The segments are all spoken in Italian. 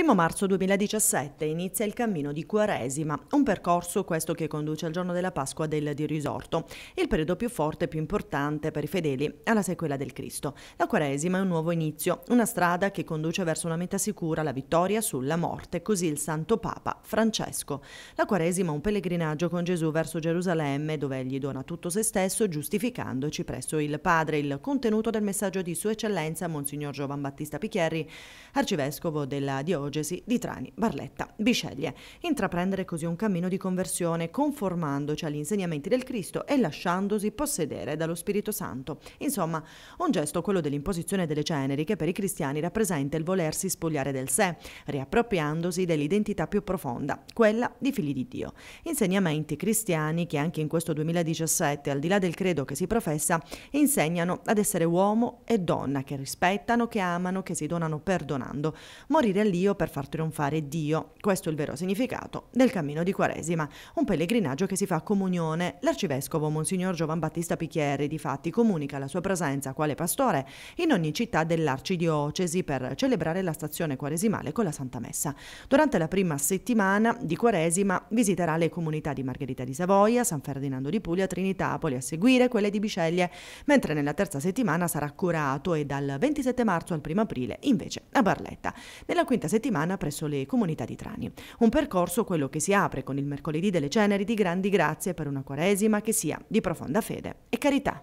1 marzo 2017 inizia il cammino di Quaresima, un percorso questo che conduce al giorno della Pasqua del di Risorto, il periodo più forte e più importante per i fedeli alla sequela del Cristo. La Quaresima è un nuovo inizio, una strada che conduce verso una meta sicura, la vittoria sulla morte, così il Santo Papa Francesco. La Quaresima è un pellegrinaggio con Gesù verso Gerusalemme, dove egli dona tutto se stesso, giustificandoci presso il Padre il contenuto del messaggio di Sua Eccellenza Monsignor Giovan Battista Picchieri, arcivescovo della Diocesi diocesi di Trani, Barletta, Bisceglie. Intraprendere così un cammino di conversione, conformandoci agli insegnamenti del Cristo e lasciandosi possedere dallo Spirito Santo. Insomma, un gesto, quello dell'imposizione delle ceneri, che per i cristiani rappresenta il volersi spogliare del sé, riappropriandosi dell'identità più profonda, quella di figli di Dio. Insegnamenti cristiani che anche in questo 2017, al di là del credo che si professa, insegnano ad essere uomo e donna, che rispettano, che amano, che si donano perdonando. Morire all'io per far trionfare Dio. Questo è il vero significato del cammino di Quaresima, un pellegrinaggio che si fa a comunione. L'arcivescovo Monsignor Giovan Battista Picchieri, difatti, comunica la sua presenza quale pastore in ogni città dell'arcidiocesi per celebrare la stazione quaresimale con la Santa Messa. Durante la prima settimana di Quaresima visiterà le comunità di Margherita di Savoia, San Ferdinando di Puglia, Trinitapoli, a seguire quelle di Biceglie, mentre nella terza settimana sarà curato e dal 27 marzo al 1 aprile invece a Barletta. Nella quinta settimana settimana presso le comunità di Trani. Un percorso quello che si apre con il mercoledì delle ceneri di grandi grazie per una quaresima che sia di profonda fede e carità.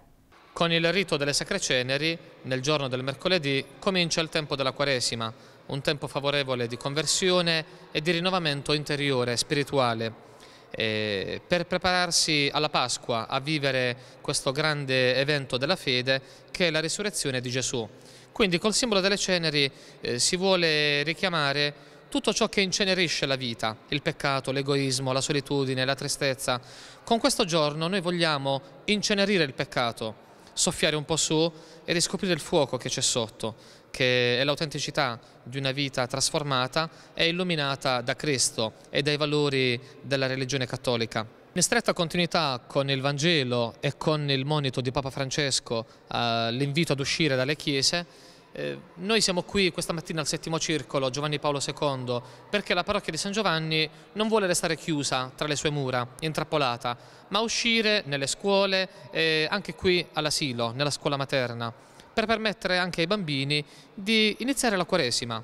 Con il rito delle sacre ceneri, nel giorno del mercoledì, comincia il tempo della quaresima, un tempo favorevole di conversione e di rinnovamento interiore, e spirituale. E per prepararsi alla Pasqua a vivere questo grande evento della fede che è la risurrezione di Gesù. Quindi col simbolo delle ceneri eh, si vuole richiamare tutto ciò che incenerisce la vita, il peccato, l'egoismo, la solitudine, la tristezza. Con questo giorno noi vogliamo incenerire il peccato, soffiare un po' su e riscoprire il fuoco che c'è sotto, che è l'autenticità di una vita trasformata e illuminata da Cristo e dai valori della religione cattolica. In stretta continuità con il Vangelo e con il monito di Papa Francesco, eh, l'invito ad uscire dalle chiese, eh, noi siamo qui questa mattina al settimo circolo Giovanni Paolo II perché la parrocchia di San Giovanni non vuole restare chiusa tra le sue mura, intrappolata, ma uscire nelle scuole e anche qui all'asilo, nella scuola materna, per permettere anche ai bambini di iniziare la Quaresima.